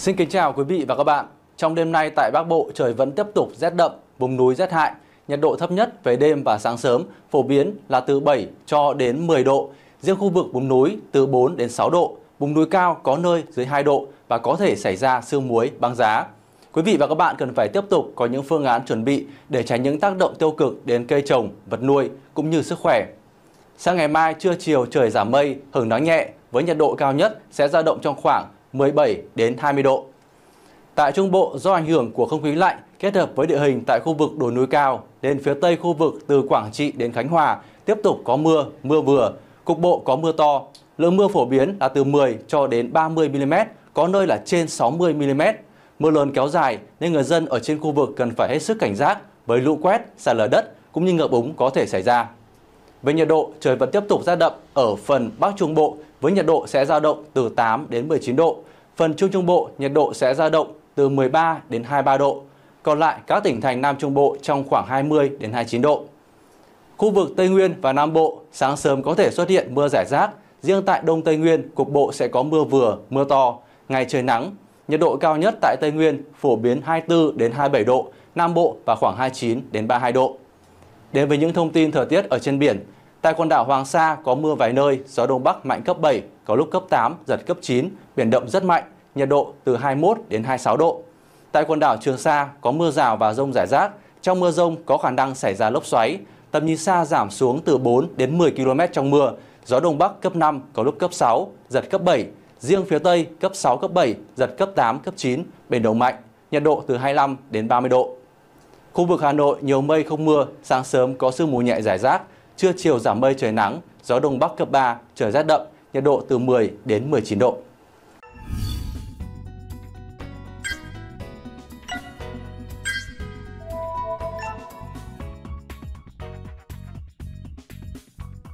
Xin kính chào quý vị và các bạn. Trong đêm nay tại Bắc Bộ trời vẫn tiếp tục rét đậm, vùng núi rét hại. Nhiệt độ thấp nhất về đêm và sáng sớm phổ biến là từ 7 cho đến 10 độ. Riêng khu vực vùng núi từ 4 đến 6 độ, vùng núi cao có nơi dưới 2 độ và có thể xảy ra sương muối băng giá. Quý vị và các bạn cần phải tiếp tục có những phương án chuẩn bị để tránh những tác động tiêu cực đến cây trồng, vật nuôi cũng như sức khỏe. Sang ngày mai trưa chiều trời giảm mây, hứng nắng nhẹ với nhiệt độ cao nhất sẽ dao động trong khoảng 17 đến 20 độ. Tại Trung Bộ do ảnh hưởng của không khí lạnh kết hợp với địa hình tại khu vực đồi núi cao nên phía tây khu vực từ Quảng Trị đến Khánh Hòa tiếp tục có mưa, mưa vừa, cục bộ có mưa to. Lượng mưa phổ biến là từ 10 cho đến 30 mm, có nơi là trên 60 mm. Mưa lớn kéo dài nên người dân ở trên khu vực cần phải hết sức cảnh giác với lũ quét, sạt lở đất cũng như ngập úng có thể xảy ra. Về nhiệt độ, trời vẫn tiếp tục ra đậm ở phần Bắc Trung Bộ với nhiệt độ sẽ dao động từ 8 đến 19 độ. Phần Trung Trung Bộ nhiệt độ sẽ dao động từ 13 đến 23 độ. Còn lại các tỉnh thành Nam Trung Bộ trong khoảng 20 đến 29 độ. Khu vực Tây Nguyên và Nam Bộ sáng sớm có thể xuất hiện mưa rải rác, riêng tại Đông Tây Nguyên cục bộ sẽ có mưa vừa, mưa to, ngày trời nắng. Nhiệt độ cao nhất tại Tây Nguyên phổ biến 24 đến 27 độ, Nam Bộ và khoảng 29 đến 32 độ. Đến với những thông tin thời tiết ở trên biển, tại quần đảo Hoàng Sa có mưa vài nơi, gió đông bắc mạnh cấp 7, có lúc cấp 8, giật cấp 9, biển động rất mạnh, nhiệt độ từ 21 đến 26 độ. Tại quần đảo Trường Sa có mưa rào và rông rải rác, trong mưa rông có khả năng xảy ra lốc xoáy, tầm nhìn xa giảm xuống từ 4 đến 10 km trong mưa, gió đông bắc cấp 5 có lúc cấp 6, giật cấp 7, riêng phía tây cấp 6 cấp 7, giật cấp 8 cấp 9, biển động mạnh, nhiệt độ từ 25 đến 30 độ. Khu vực Hà Nội nhiều mây không mưa, sáng sớm có sương mù nhẹ rải rác, trưa chiều giảm mây trời nắng, gió đông bắc cấp 3, trời rét đậm, nhiệt độ từ 10 đến 19 độ.